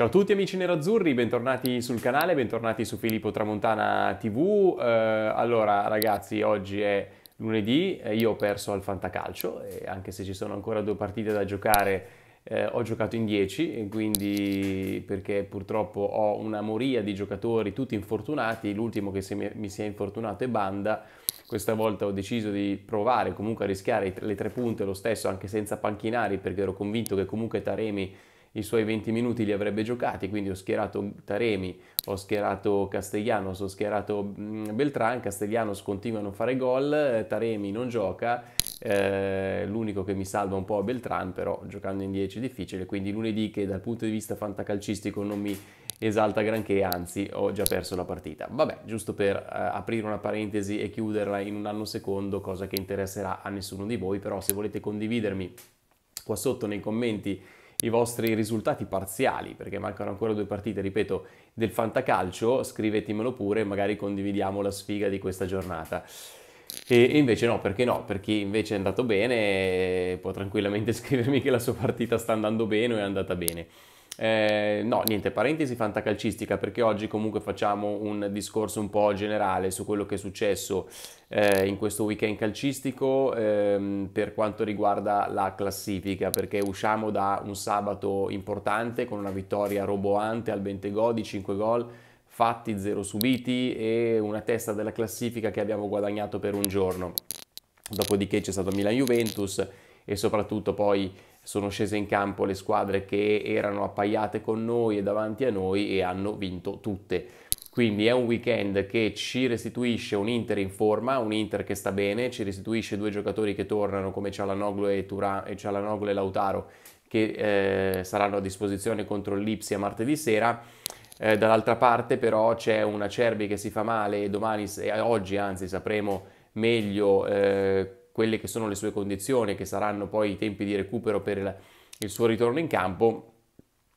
Ciao a tutti amici nerazzurri, bentornati sul canale, bentornati su Filippo Tramontana TV. Eh, allora ragazzi, oggi è lunedì, eh, io ho perso al Fantacalcio e anche se ci sono ancora due partite da giocare eh, ho giocato in 10 quindi perché purtroppo ho una moria di giocatori tutti infortunati, l'ultimo che mi si è infortunato è Banda, questa volta ho deciso di provare comunque a rischiare le tre punte lo stesso anche senza panchinari perché ero convinto che comunque Taremi i suoi 20 minuti li avrebbe giocati, quindi ho schierato Taremi, ho schierato Castellanos, ho schierato mm, Beltran, Castellanos continua a non fare gol, Taremi non gioca, eh, l'unico che mi salva un po' è Beltran, però giocando in 10 è difficile, quindi lunedì che dal punto di vista fantacalcistico non mi esalta granché, anzi ho già perso la partita. Vabbè, giusto per eh, aprire una parentesi e chiuderla in un anno secondo, cosa che interesserà a nessuno di voi, però se volete condividermi qua sotto nei commenti i vostri risultati parziali, perché mancano ancora due partite, ripeto, del fantacalcio, scrivetemelo pure, magari condividiamo la sfiga di questa giornata. E, e invece no, perché no? Per chi invece è andato bene può tranquillamente scrivermi che la sua partita sta andando bene o è andata bene. Eh, no, niente, parentesi fantacalcistica perché oggi comunque facciamo un discorso un po' generale su quello che è successo eh, in questo weekend calcistico ehm, per quanto riguarda la classifica perché usciamo da un sabato importante con una vittoria roboante al Bentegodi, 5 gol fatti, 0 subiti e una testa della classifica che abbiamo guadagnato per un giorno. Dopodiché c'è stato Milan-Juventus e soprattutto poi sono scese in campo le squadre che erano appaiate con noi e davanti a noi e hanno vinto tutte. Quindi è un weekend che ci restituisce un Inter in forma, un Inter che sta bene, ci restituisce due giocatori che tornano come Cialanoglu e, Turan, e, Cialanoglu e Lautaro che eh, saranno a disposizione contro l'Ipsia martedì sera. Eh, dall'altra parte però c'è un Acerbi che si fa male e domani, eh, oggi anzi sapremo meglio eh, quelle che sono le sue condizioni, che saranno poi i tempi di recupero per il, il suo ritorno in campo,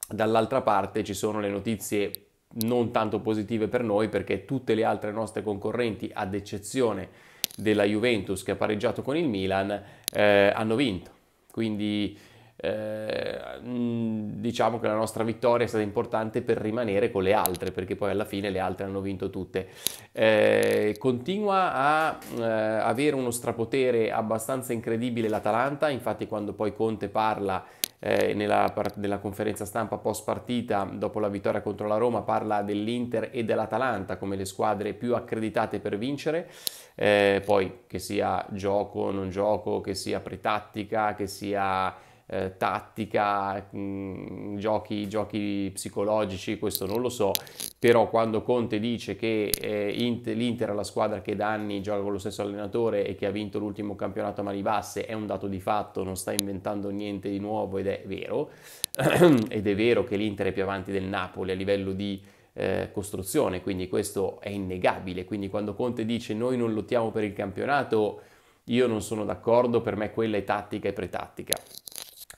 dall'altra parte ci sono le notizie non tanto positive per noi perché tutte le altre nostre concorrenti, ad eccezione della Juventus che ha pareggiato con il Milan, eh, hanno vinto. Quindi eh, mm, diciamo che la nostra vittoria è stata importante per rimanere con le altre, perché poi alla fine le altre hanno vinto tutte. Eh, continua a eh, avere uno strapotere abbastanza incredibile l'Atalanta, infatti quando poi Conte parla eh, nella, nella, conferenza stampa post partita, dopo la vittoria contro la Roma, parla dell'Inter e dell'Atalanta come le squadre più accreditate per vincere. Eh, poi che sia gioco, o non gioco, che sia pretattica, che sia eh, tattica, mh, mm, giochi, giochi, psicologici, questo non lo so, però quando Conte dice che eh, Int- l'Inter è la squadra che da anni gioca con lo stesso allenatore e che ha vinto l'ultimo campionato a mani basse, è un dato di fatto, non sta inventando niente di nuovo ed è vero, ed è vero che l'Inter è più avanti del Napoli a livello di eh, costruzione, quindi questo è innegabile, quindi quando Conte dice noi non lottiamo per il campionato, io non sono d'accordo, per me quella è tattica e pretattica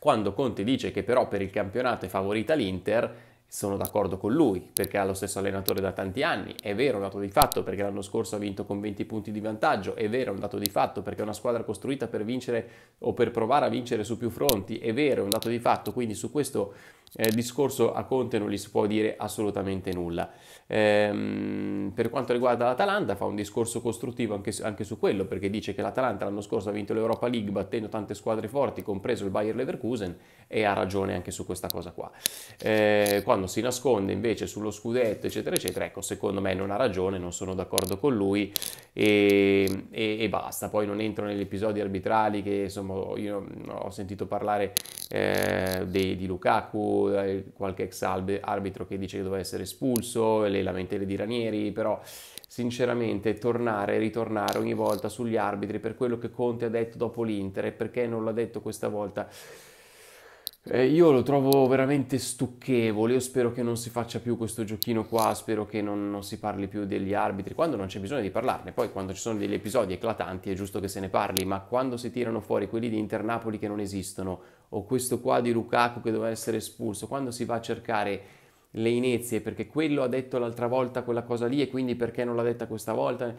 quando Conte dice che però per il campionato è favorita l'Inter sono d'accordo con lui perché ha lo stesso allenatore da tanti anni, è vero è un dato di fatto perché l'anno scorso ha vinto con 20 punti di vantaggio, è vero è un dato di fatto perché è una squadra costruita per vincere o per provare a vincere su più fronti, è vero è un dato di fatto, quindi su questo eh, discorso a Conte non gli si può dire assolutamente nulla. Ehm, per quanto riguarda l'Atalanta fa un discorso costruttivo anche, anche su quello perché dice che l'Atalanta l'anno scorso ha vinto l'Europa League battendo tante squadre forti, compreso il Bayer Leverkusen e ha ragione anche su questa cosa qua. Ehm, quando si nasconde invece sullo scudetto, eccetera, eccetera, ecco, secondo me non ha ragione, non sono d'accordo con lui e, e, e basta. Poi non entro negli episodi arbitrali che, insomma, io ho sentito parlare eh, di, di Lukaku, eh, qualche ex arbitro che dice che doveva essere espulso, le lamentele di Ranieri, però sinceramente tornare e ritornare ogni volta sugli arbitri per quello che Conte ha detto dopo l'Inter e perché non l'ha detto questa volta eh, io lo trovo veramente stucchevole, io spero che non si faccia più questo giochino qua, spero che non, non si parli più degli arbitri, quando non c'è bisogno di parlarne, poi quando ci sono degli episodi eclatanti è giusto che se ne parli, ma quando si tirano fuori quelli di Internapoli che non esistono, o questo qua di Lukaku che doveva essere espulso, quando si va a cercare le inezie perché quello ha detto l'altra volta quella cosa lì e quindi perché non l'ha detta questa volta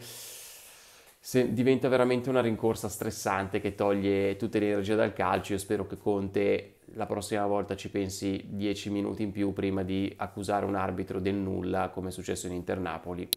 se diventa veramente una rincorsa stressante che toglie tutta l'energia dal calcio. Io spero che Conte la prossima volta ci pensi 10 minuti in più prima di accusare un arbitro del nulla, come è successo in Inter-Napoli,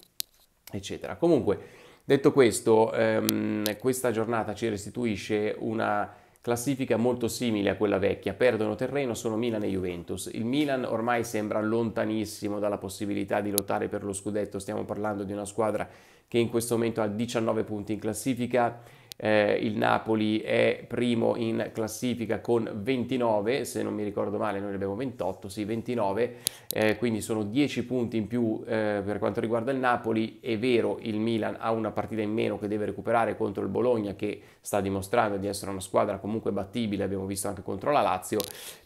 eccetera. Comunque, detto questo, ehm, questa giornata ci restituisce una Classifica molto simile a quella vecchia, perdono terreno solo Milan e Juventus. Il Milan ormai sembra lontanissimo dalla possibilità di lottare per lo scudetto, stiamo parlando di una squadra che in questo momento ha 19 punti in classifica eh, il Napoli è primo in classifica con 29, se non mi ricordo male noi ne abbiamo 28, sì 29, eh, quindi sono 10 punti in più eh, per quanto riguarda il Napoli, è vero il Milan ha una partita in meno che deve recuperare contro il Bologna che sta dimostrando di essere una squadra comunque battibile, abbiamo visto anche contro la Lazio,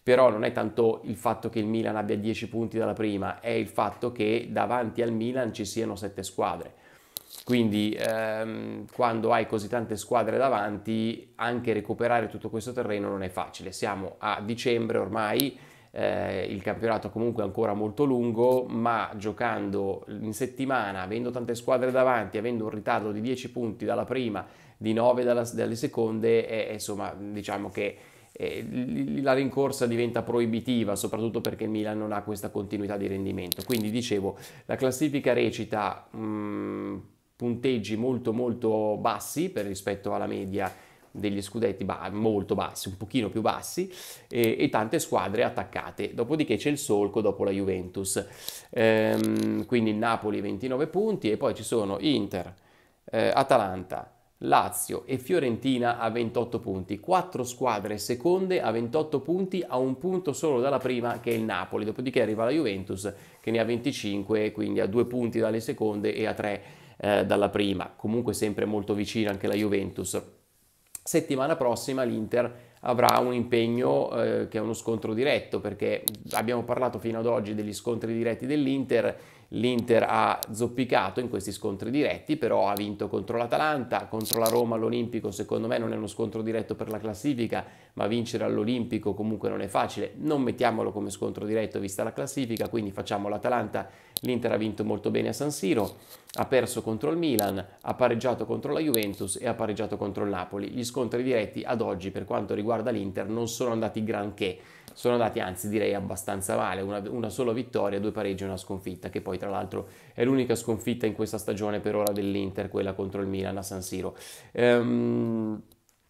però non è tanto il fatto che il Milan abbia 10 punti dalla prima, è il fatto che davanti al Milan ci siano 7 squadre quindi ehm, quando hai così tante squadre davanti, anche recuperare tutto questo terreno non è facile. Siamo a dicembre ormai, eh, il campionato comunque è ancora molto lungo, ma giocando in settimana, avendo tante squadre davanti, avendo un ritardo di 10 punti dalla prima, di 9 dalla, dalle seconde, è, insomma diciamo che eh, la rincorsa diventa proibitiva, soprattutto perché Milan non ha questa continuità di rendimento. Quindi dicevo, la classifica recita mh, mm, punteggi molto molto bassi per rispetto alla media degli scudetti ba- molto bassi, un pochino più bassi eh, e tante squadre attaccate. Dopodiché c'è il solco dopo la Juventus. Ehm, quindi il Napoli 29 punti e poi ci sono Inter, eh, Atalanta, Lazio e Fiorentina a 28 punti. Quattro squadre seconde a 28 punti, a un punto solo dalla prima che è il Napoli. Dopodiché arriva la Juventus che ne ha 25, quindi a due punti dalle seconde e a tre eh, dalla prima, comunque sempre molto vicina anche la Juventus. Settimana prossima l'Inter avrà un impegno eh, che è uno scontro diretto perché abbiamo parlato fino ad oggi degli scontri diretti dell'Inter, l'Inter ha zoppicato in questi scontri diretti, però ha vinto contro l'Atalanta, contro la Roma, all'Olimpico, secondo me non è uno scontro diretto per la classifica, ma vincere all'Olimpico comunque non è facile. Non mettiamolo come scontro diretto vista la classifica, quindi facciamo l'Atalanta. L'Inter ha vinto molto bene a San Siro, ha perso contro il Milan, ha pareggiato contro la Juventus e ha pareggiato contro il Napoli. Gli scontri diretti ad oggi per quanto riguarda l'Inter non sono andati granché, sono andati anzi direi abbastanza male, una, una sola vittoria, due pareggi e una sconfitta, che poi tra l'altro è l'unica sconfitta in questa stagione per ora dell'Inter, quella contro il Milan a San Siro. Ehm,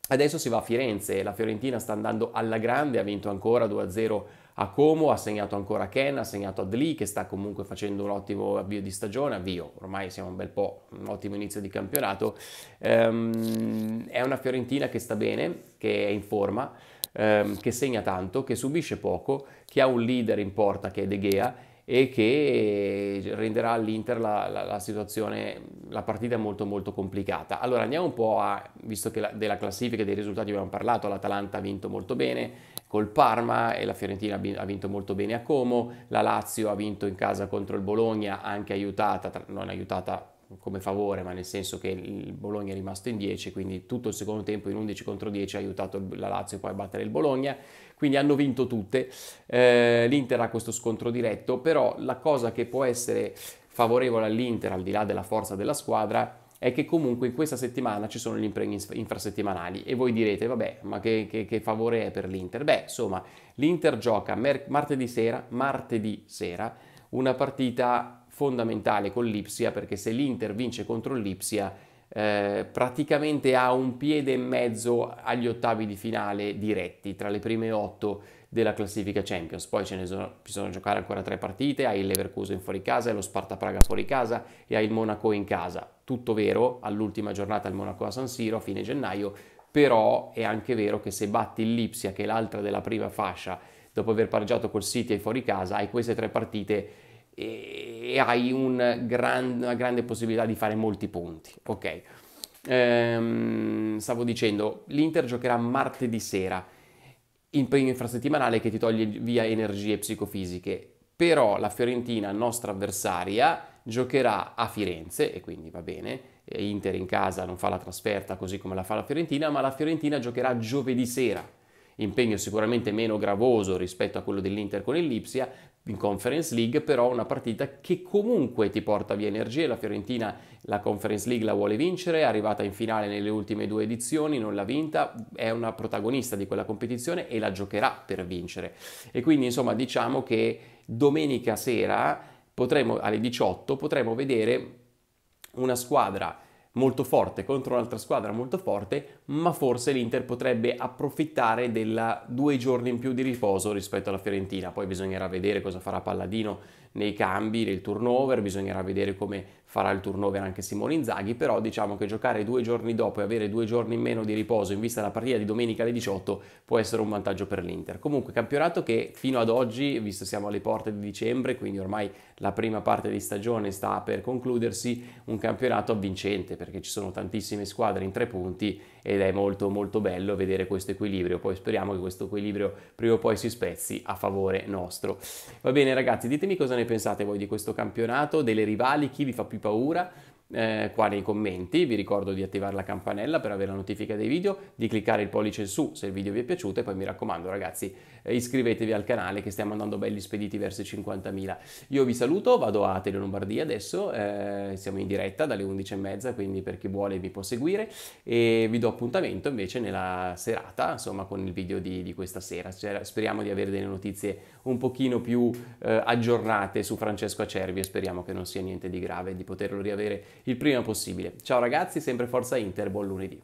Adesso si va a Firenze, la Fiorentina sta andando alla grande, ha vinto ancora 2-0 a Como, ha segnato ancora Ken, ha segnato Adli che sta comunque facendo un ottimo avvio di stagione, avvio, ormai siamo un bel po', un ottimo inizio di campionato. Ehm, è una Fiorentina che sta bene, che è in forma, ehm, che segna tanto, che subisce poco, che ha un leader in porta che è De Gea e che eh, renderà all'Inter la, la, la, situazione, la partita molto molto complicata. Allora andiamo un po' a, visto che la, della classifica e dei risultati abbiamo parlato, l'Atalanta ha vinto molto bene col Parma e la Fiorentina ha vinto molto bene a Como, la Lazio ha vinto in casa contro il Bologna, anche aiutata, non aiutata come favore, ma nel senso che il Bologna è rimasto in 10, quindi tutto il secondo tempo in 11 contro 10 ha aiutato la Lazio poi a battere il Bologna, quindi hanno vinto tutte. Eh, L'Inter ha questo scontro diretto, però la cosa che può essere favorevole all'Inter, al di là della forza della squadra, è che comunque in questa settimana ci sono gli impegni infrasettimanali e voi direte, vabbè, ma che, che, che favore è per l'Inter? Beh, insomma, l'Inter gioca martedì sera, martedì sera, una partita fondamentale con l'Ipsia perché se l'Inter vince contro l'Ipsia eh, praticamente ha un piede e mezzo agli ottavi di finale diretti tra le prime otto della classifica Champions. Poi ce ne sono, bisogna giocare ancora tre partite, hai il Leverkusen fuori casa, hai lo Sparta Praga fuori casa e hai il Monaco in casa. Tutto vero, all'ultima giornata il Monaco a San Siro a fine gennaio, però è anche vero che se batti l'Ipsia, che è l'altra della prima fascia, dopo aver pareggiato col City e fuori casa, hai queste tre partite e hai un gran, una grande possibilità di fare molti punti. Ok, ehm, stavo dicendo, l'Inter giocherà martedì sera, impegno infrasettimanale che ti toglie via energie psicofisiche, però la Fiorentina, nostra avversaria, giocherà a Firenze e quindi va bene. Inter in casa non fa la trasferta così come la fa la Fiorentina, ma la Fiorentina giocherà giovedì sera impegno sicuramente meno gravoso rispetto a quello dell'Inter con il Lipsia, in Conference League, però una partita che comunque ti porta via energie. La Fiorentina la Conference League la vuole vincere, è arrivata in finale nelle ultime due edizioni, non l'ha vinta, è una protagonista di quella competizione e la giocherà per vincere. E quindi insomma diciamo che domenica sera potremo, alle 18 potremo vedere una squadra molto forte contro un'altra squadra molto forte, ma forse l'Inter potrebbe approfittare della due giorni in più di riposo rispetto alla Fiorentina. Poi bisognerà vedere cosa farà Palladino nei cambi nel turnover, bisognerà vedere come farà il turnover anche Simone Inzaghi, però diciamo che giocare due giorni dopo e avere due giorni in meno di riposo in vista della partita di domenica alle 18 può essere un vantaggio per l'Inter. Comunque campionato che fino ad oggi, visto siamo alle porte di dicembre, quindi ormai la prima parte di stagione sta per concludersi, un campionato avvincente perché ci sono tantissime squadre in tre punti ed è molto molto bello vedere questo equilibrio, poi speriamo che questo equilibrio prima o poi si spezzi a favore nostro. Va bene ragazzi, ditemi cosa ne ne pensate voi di questo campionato, delle rivali, chi vi fa più paura? eh, qua nei commenti. Vi ricordo di attivare la campanella per avere la notifica dei video, di cliccare il pollice in su se il video vi è piaciuto e poi mi raccomando ragazzi eh, iscrivetevi al canale che stiamo andando belli spediti verso i 50.000. Io vi saluto, vado a Tele Lombardia adesso, eh, siamo in diretta dalle 11.30 quindi per chi vuole vi può seguire e vi do appuntamento invece nella serata insomma con il video di, di questa sera. Cioè, speriamo di avere delle notizie un pochino più eh, aggiornate su Francesco Acervi e speriamo che non sia niente di grave di poterlo riavere il prima possibile. Ciao ragazzi, sempre Forza Inter, buon lunedì.